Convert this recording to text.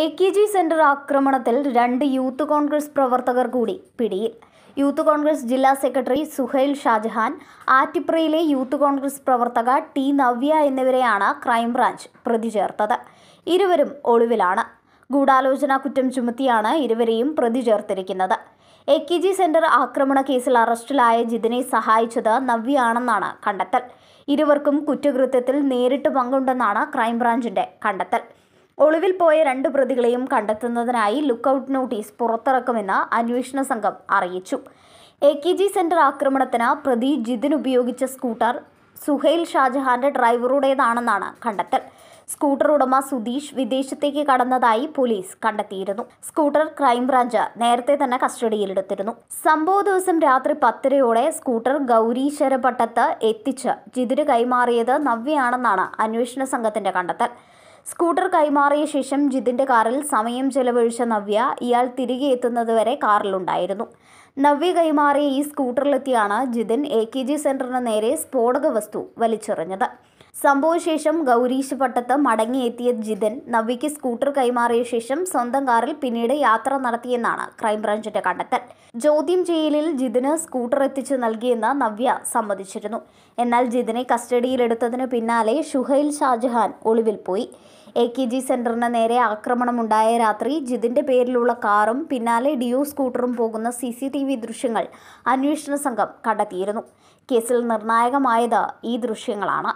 A K G centre ആക്രമണത്തിൽ രണ്ട് youth Congress പ്രവർത്തകർ കൂടി പിടിയിൽ യൂത്ത് കോൺഗ്രസ് ജില്ലാ സെക്രട്ടറി സുഹൈൽ ഷാജഹാൻ ആറ്റിപ്രയിലെ യൂത്ത് കോൺഗ്രസ് പ്രവർത്തക ടി നവ്യ എന്നിവരെയാണ് ക്രൈംബ്രാഞ്ച് പ്രതി ചേർത്തത് ഇരുവരും ഒളിവിലാണ് ഗൂഢാലോചന കുറ്റം ചുമത്തിയാണ് ഇരുവരെയും പ്രതി ചേർത്തിരിക്കുന്നത് എ കെ ജി സെന്റർ ആക്രമണ കേസിൽ അറസ്റ്റിലായ ജിതിനെ സഹായിച്ചത് നവ്യയാണെന്നാണ് കണ്ടെത്തൽ ഇരുവർക്കും കുറ്റകൃത്യത്തിൽ നേരിട്ട് പങ്കുണ്ടെന്നാണ് ക്രൈംബ്രാഞ്ചിൻ്റെ കണ്ടെത്തൽ ഒളിവിൽ പോയ രണ്ട് പ്രതികളെയും കണ്ടെത്തുന്നതിനായി ലുക്കൌട്ട് നോട്ടീസ് പുറത്തിറക്കുമെന്ന് അന്വേഷണ സംഘം അറിയിച്ചു എ കെ ജി സെന്റർ ആക്രമണത്തിന് പ്രതി ജിതിൻ ഉപയോഗിച്ച സ്കൂട്ടർ സുഹൈൽ ഷാജഹാന്റെ ഡ്രൈവറുടേതാണെന്നാണ് കണ്ടെത്തൽ സ്കൂട്ടർ ഉടമ സുധീഷ് വിദേശത്തേക്ക് കടന്നതായി പോലീസ് കണ്ടെത്തിയിരുന്നു സ്കൂട്ടർ ക്രൈംബ്രാഞ്ച് നേരത്തെ തന്നെ കസ്റ്റഡിയിലെടുത്തിരുന്നു സംഭവ ദിവസം രാത്രി പത്തരയോടെ സ്കൂട്ടർ ഗൗരീശ്വരപട്ടത്ത് എത്തിച്ച് ജിതിന് കൈമാറിയത് നവ്യയാണെന്നാണ് അന്വേഷണ സംഘത്തിന്റെ കണ്ടെത്തൽ സ്കൂട്ടർ കൈമാറിയ ശേഷം ജിതിൻ്റെ കാറിൽ സമയം ചെലവഴിച്ച നവ്യ ഇയാൾ തിരികെ എത്തുന്നതുവരെ കാറിലുണ്ടായിരുന്നു നവ്യ കൈമാറിയ ഈ സ്കൂട്ടറിലെത്തിയാണ് ജിതിൻ എ കെ ജി സെൻറ്ററിന് നേരെ സ്ഫോടക വസ്തു വലിച്ചെറിഞ്ഞത് സംഭവശേഷം ഗൗരീഷ് പട്ടത്ത് മടങ്ങിയെത്തിയ ജിതൻ നവ്യയ്ക്ക് സ്കൂട്ടർ കൈമാറിയ ശേഷം സ്വന്തം കാറിൽ പിന്നീട് യാത്ര നടത്തിയെന്നാണ് ക്രൈംബ്രാഞ്ചിന്റെ കണ്ടെത്തൽ ചോദ്യം ചെയ്യലിൽ ജിതിന് സ്കൂട്ടർ എത്തിച്ചു നൽകിയെന്ന് നവ്യ സമ്മതിച്ചിരുന്നു എന്നാൽ ജിതിനെ കസ്റ്റഡിയിലെടുത്തതിന് പിന്നാലെ ഷുഹൈൽ ഷാജഹാൻ ഒളിവിൽ പോയി എ കെ ജി സെൻറ്ററിന് നേരെ ആക്രമണമുണ്ടായ രാത്രി ജിതിൻ്റെ പേരിലുള്ള കാറും പിന്നാലെ ഡിയോ സ്കൂട്ടറും പോകുന്ന സി സി ടി വി ദൃശ്യങ്ങൾ അന്വേഷണ സംഘം കണ്ടെത്തിയിരുന്നു കേസിൽ നിർണായകമായത് ഈ ദൃശ്യങ്ങളാണ്